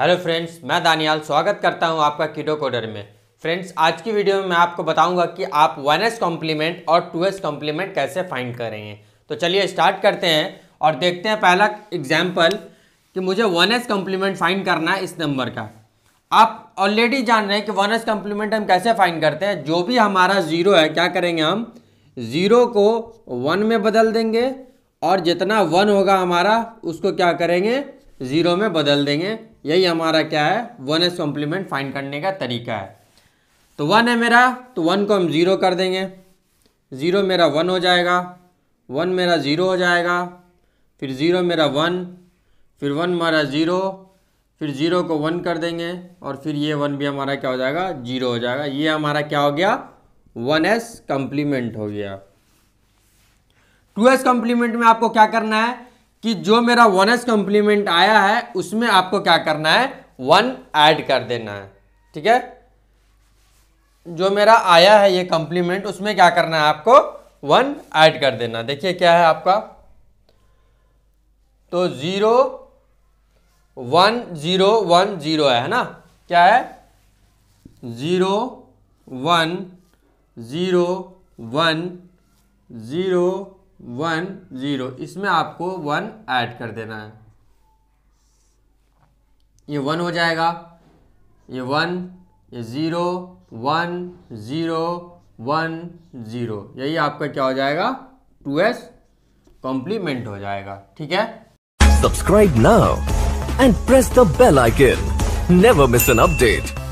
hello friends मैं दानियाल स्वागत करता हूं आपका किडो कोडर में फ्रेंड्स आज की वीडियो में मैं आपको बताऊंगा कि आप वन एस कॉम्प्लीमेंट और टू एस कॉम्प्लीमेंट कैसे फाइंड करेंगे तो चलिए स्टार्ट करते हैं और देखते हैं पहला एग्जाम्पल कि मुझे वन एस कॉम्प्लीमेंट फाइंड करना है इस नंबर का आप ऑलरेडी जान रहे हैं कि वन एस कॉम्प्लीमेंट हम कैसे फाइन करते हैं जो भी हमारा ज़ीरो है क्या करेंगे हम ज़ीरो को वन में बदल देंगे और जितना वन होगा हमारा उसको क्या करेंगे ज़ीरो में बदल देंगे यही हमारा क्या है वन एस कॉम्प्लीमेंट फाइंड करने का तरीका है तो वन है मेरा तो वन को हम ज़ीरो कर देंगे ज़ीरो मेरा वन हो जाएगा वन मेरा ज़ीरो हो जाएगा फिर ज़ीरो मेरा वन फिर वन हमारा ज़ीरो फिर ज़ीरो को वन कर देंगे और फिर ये वन भी हमारा क्या हो जाएगा ज़ीरो हो जाएगा ये हमारा क्या हो गया वन एस कम्प्लीमेंट हो गया टू एस कम्प्लीमेंट में आपको क्या करना है कि जो मेरा वन एस कंप्लीमेंट आया है उसमें आपको क्या करना है वन ऐड कर देना है ठीक है जो मेरा आया है ये कंप्लीमेंट उसमें क्या करना है आपको वन ऐड कर देना देखिए क्या है आपका तो zero one zero one zero है ना क्या है zero one zero one zero one zero इसमें आपको वन ऐड कर देना है ये वन हो जाएगा ये वन ये zero one zero one zero यही आपका क्या हो जाएगा टू एस कॉम्प्लीमेंट हो जाएगा ठीक है subscribe now and press the bell icon never miss an update